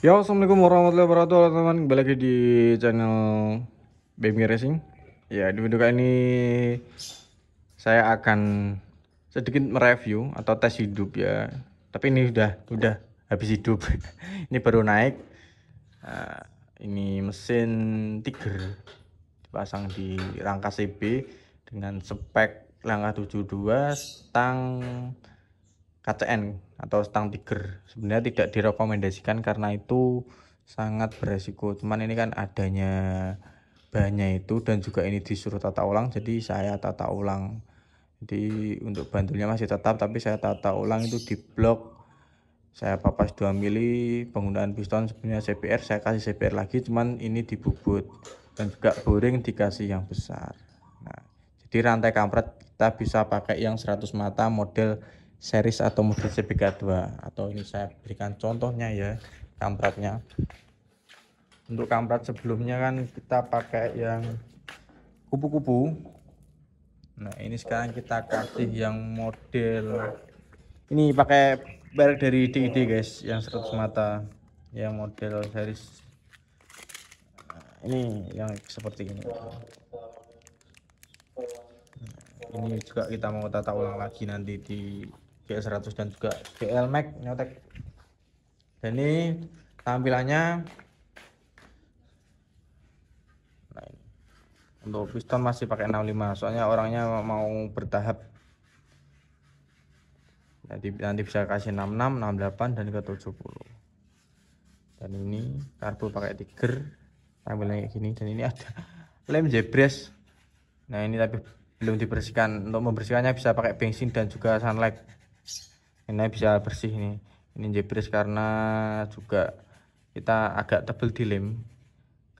Ya, assalamualaikum warahmatullahi wabarakatuh, teman-teman. Kembali lagi di channel Baby Racing. Ya, di video kali ini saya akan sedikit mereview atau tes hidup ya. Tapi ini sudah sudah habis hidup. ini baru naik. Uh, ini mesin Tiger dipasang di rangka CB dengan spek langkah 72 tang KCN atau stang tiger sebenarnya tidak direkomendasikan karena itu sangat beresiko cuman ini kan adanya bahannya itu dan juga ini disuruh tata ulang jadi saya tata ulang jadi untuk bantulnya masih tetap tapi saya tata ulang itu di blok saya papas 2 mili penggunaan piston sebenarnya CPR saya kasih CPR lagi cuman ini dibubut dan juga boring dikasih yang besar nah jadi rantai kampret kita bisa pakai yang 100 mata model series atau model CBK2 atau ini saya berikan contohnya ya kampratnya untuk kamprat sebelumnya kan kita pakai yang kupu-kupu nah ini sekarang kita kasih yang model ini pakai merek dari DID guys yang 100 mata yang model series ini yang seperti ini nah, ini juga kita mau tata ulang lagi nanti di GL100 dan juga GL Max Neotech dan ini tampilannya nah ini. untuk piston masih pakai 65 soalnya orangnya mau bertahap nanti, nanti bisa kasih 66, 68 dan ke 70 dan ini karbu pakai tiger tampilannya kayak gini dan ini ada lem jebres nah ini tapi belum dibersihkan untuk membersihkannya bisa pakai bensin dan juga sunlight ini bisa bersih nih ini jepres karena juga kita agak tebel di lem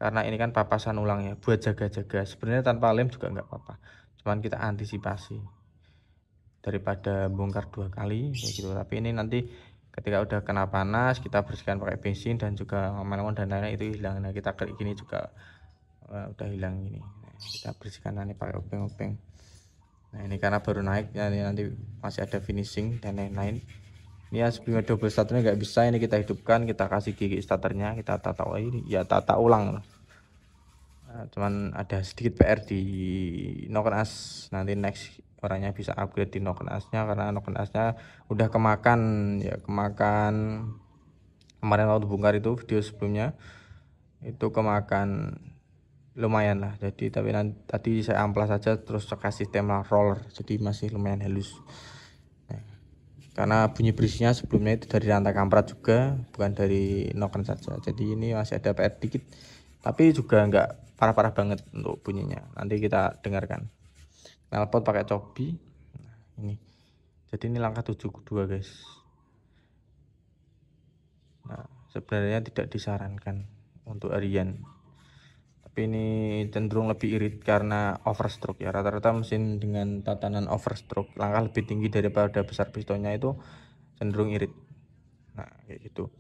karena ini kan papasan ulang ya buat jaga-jaga sebenarnya tanpa lem juga nggak apa-apa cuman kita antisipasi daripada bongkar dua kali kayak gitu tapi ini nanti ketika udah kena panas kita bersihkan pakai bensin dan juga ngomong-ngomong dan lain itu hilang nah kita klik ini juga uh, udah hilang ini nah, kita bersihkan nanti pakai obeng-obeng nah ini karena baru naik ya nanti masih ada finishing dan lain-lain ini sebelum sebelumnya double starternya nggak bisa ini kita hidupkan kita kasih gigi starternya kita tata ini ya tata ulang nah, cuman ada sedikit PR di noken as nanti next orangnya bisa upgrade di noken asnya karena noken asnya udah kemakan ya kemakan kemarin waktu bongkar itu video sebelumnya itu kemakan lumayan lah jadi tapi nanti, tadi saya amplas saja terus saya kasih tema roller jadi masih lumayan halus nah, karena bunyi brisnya sebelumnya itu dari rantai kamprat juga bukan dari noken saja jadi ini masih ada PR dikit tapi juga enggak parah-parah banget untuk bunyinya nanti kita dengarkan knalpot pakai cobi nah, ini jadi ini langkah 72 guys nah sebenarnya tidak disarankan untuk harian tapi ini cenderung lebih irit karena overstroke ya rata-rata mesin dengan tatanan overstroke langkah lebih tinggi daripada besar pistonnya itu cenderung irit nah kayak gitu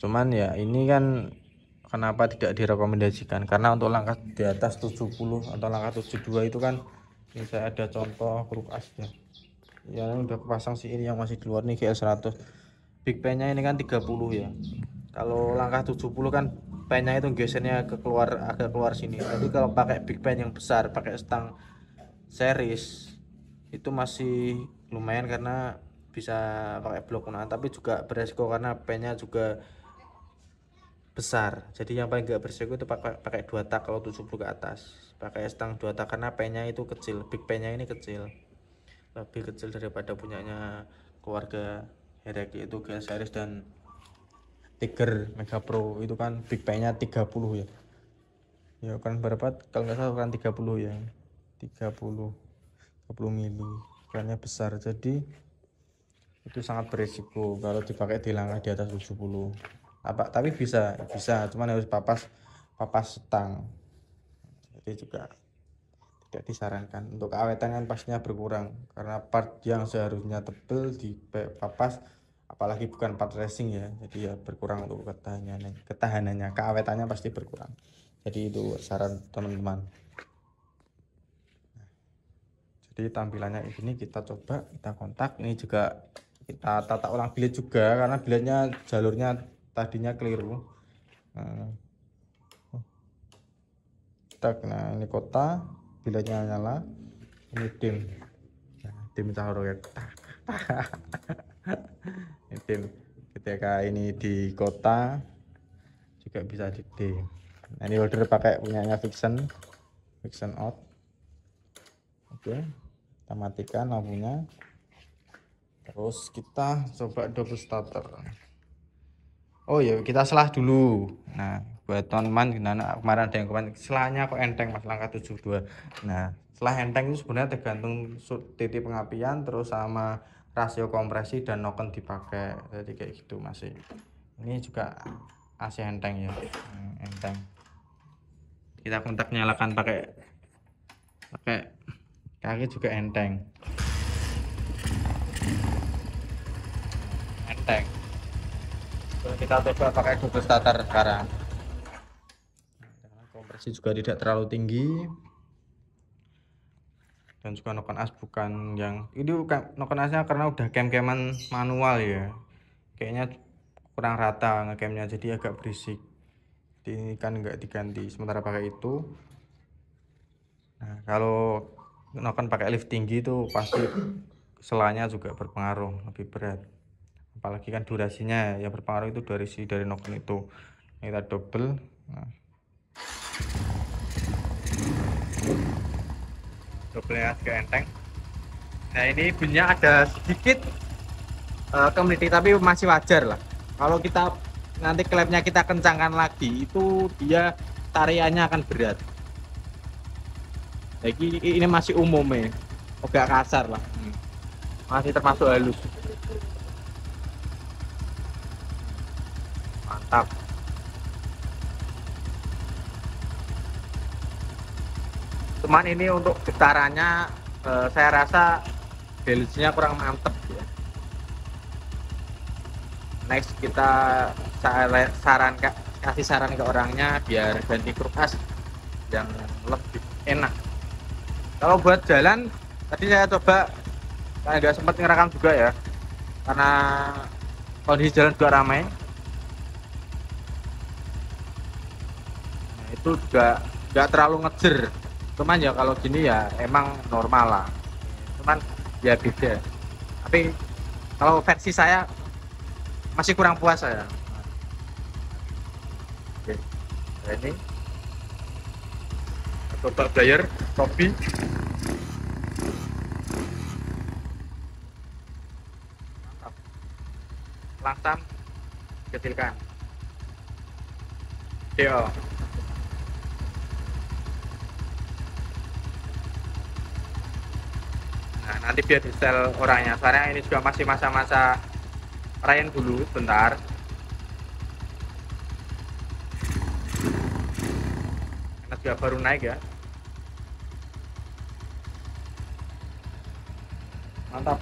cuman ya ini kan kenapa tidak direkomendasikan karena untuk langkah di atas 70 atau langkah 72 itu kan ini saya ada contoh grup asnya yang udah pasang sih ini yang masih di luar nih GL100 big pennya ini kan 30 ya kalau langkah 70 kan pennya itu gesernya ke keluar agak keluar sini tapi kalau pakai big pen yang besar pakai stang series itu masih lumayan karena bisa pakai blok nah tapi juga beresiko karena pennya juga besar jadi yang paling gak beresiko itu pakai pakai dua tak kalau 70 ke atas pakai stang dua tak karena pennya itu kecil big pennya ini kecil lebih kecil daripada punyanya keluarga Hereki itu gear series dan Tiger Mega Pro itu kan big nya 30 ya. Ya ukuran berapa? Kalau nggak salah ukuran 30 ya. 30 30 mili. Ukurannya besar. Jadi itu sangat berisiko kalau dipakai di langkah di atas 70. Apa tapi bisa, bisa, cuman harus papas papas setang. Jadi juga tidak disarankan untuk awetan kan pasnya berkurang karena part yang seharusnya tebel di papas apalagi bukan part racing ya jadi ya berkurang untuk ketahanannya ketahanannya keawetannya pasti berkurang jadi itu saran teman-teman nah, jadi tampilannya ini kita coba kita kontak ini juga kita tata ulang bilet juga karena biletnya jalurnya tadinya keliru tak nah ini kota biletnya nyala ini dim nah, dim kita dim ketika ini di kota juga bisa di dim nah, ini holder pakai punyanya fiction fiction out oke okay. kita matikan lampunya terus kita coba double starter oh ya kita selah dulu nah buat teman teman gimana nah, kemarin ada yang komen, selahnya kok enteng mas langkah 72 nah setelah enteng itu sebenarnya tergantung titik pengapian terus sama rasio kompresi dan noken dipakai jadi kayak gitu masih ini juga AC enteng ya hmm, enteng kita kontak nyalakan pakai pakai kaki juga enteng enteng kita coba pakai double starter sekarang kompresi juga tidak terlalu tinggi dan juga noken as bukan yang ini bukan noken asnya karena udah kem keman manual ya kayaknya kurang rata ngekemnya jadi agak berisik jadi ini kan nggak diganti sementara pakai itu nah kalau noken pakai lift tinggi itu pasti selanya juga berpengaruh lebih berat apalagi kan durasinya ya berpengaruh itu dari si dari noken itu ini kita double nah, double juga enteng nah ini bunyinya ada sedikit uh, eh, kemelitik tapi masih wajar lah kalau kita nanti klepnya kita kencangkan lagi itu dia tariannya akan berat jadi nah, ini masih umum ya agak kasar lah masih termasuk halus mantap cuman ini untuk getarannya uh, saya rasa balance kurang mantep ya next kita saran kasih saran ke orangnya biar ganti kulkas yang lebih enak kalau buat jalan tadi saya coba saya nggak sempat ngerekam juga ya karena kondisi jalan juga ramai nah, itu juga nggak terlalu ngejer cuman ya kalau gini ya emang normal lah cuman ya beda tapi kalau versi saya masih kurang puas saya oke nah, ini total player topi mantap langsam kecilkan yo iya. nah, nanti biar di orangnya soalnya ini juga masih masa-masa Ryan dulu bentar karena juga baru naik ya mantap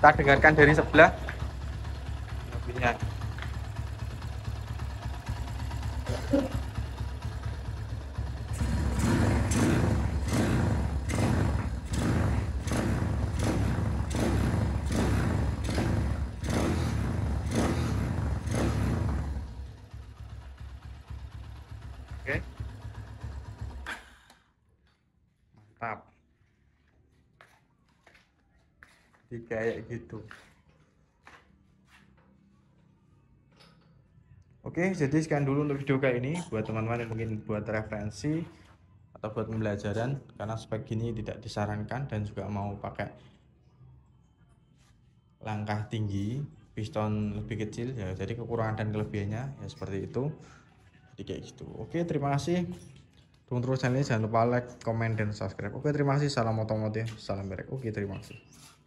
kita dengarkan dari sebelah lebihnya di kayak gitu Oke, jadi sekian dulu untuk video kali ini buat teman-teman yang mungkin buat referensi atau buat pembelajaran karena spek gini tidak disarankan dan juga mau pakai langkah tinggi, piston lebih kecil ya. Jadi kekurangan dan kelebihannya ya seperti itu. Jadi kayak gitu. Oke, terima kasih. Dukung terus channel ini, jangan lupa like, comment dan subscribe. Oke, terima kasih. Salam otomotif, salam merek. Oke, terima kasih.